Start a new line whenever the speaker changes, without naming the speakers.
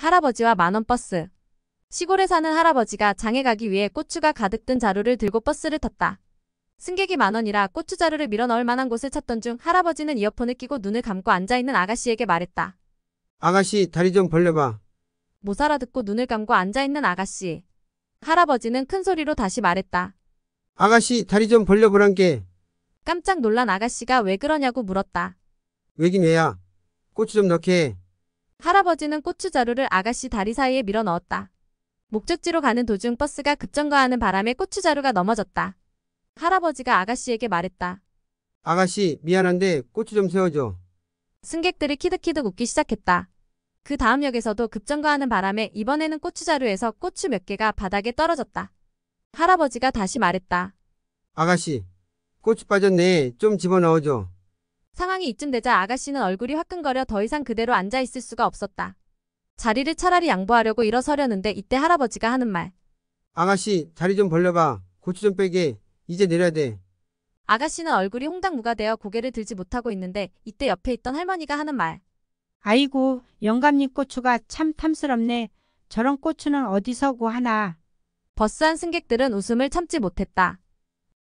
할아버지와 만원 버스. 시골에 사는 할아버지가 장에 가기 위해 고추가 가득 든 자루를 들고 버스를 탔다. 승객이 만원이라 고추 자루를 밀어 넣을 만한 곳을 찾던 중 할아버지는 이어폰을 끼고 눈을 감고 앉아있는 아가씨에게 말했다.
아가씨 다리 좀 벌려봐.
못 알아듣고 눈을 감고 앉아있는 아가씨. 할아버지는 큰 소리로 다시 말했다.
아가씨 다리 좀 벌려보란 게.
깜짝 놀란 아가씨가 왜 그러냐고 물었다.
왜긴 왜야. 고추 좀 넣게 해.
할아버지는 고추자루를 아가씨 다리 사이에 밀어 넣었다. 목적지로 가는 도중 버스가 급정거하는 바람에 고추자루가 넘어졌다. 할아버지가 아가씨에게 말했다.
아가씨 미안한데 고추 좀 세워줘.
승객들이 키득키득 웃기 시작했다. 그 다음 역에서도 급정거하는 바람에 이번에는 고추자루에서 고추 몇 개가 바닥에 떨어졌다. 할아버지가 다시 말했다.
아가씨 고추 빠졌네. 좀 집어넣어줘.
상황이 이쯤 되자 아가씨는 얼굴이 화끈거려 더 이상 그대로 앉아있을 수가 없었다. 자리를 차라리 양보하려고 일어서려는데 이때 할아버지가 하는 말.
아가씨 자리 좀 벌려봐. 고추 좀 빼게. 이제 내려야 돼.
아가씨는 얼굴이 홍당무가 되어 고개를 들지 못하고 있는데 이때 옆에 있던 할머니가 하는 말. 아이고 영감님 고추가 참 탐스럽네. 저런 고추는 어디서 구하나. 버스한 승객들은 웃음을 참지 못했다.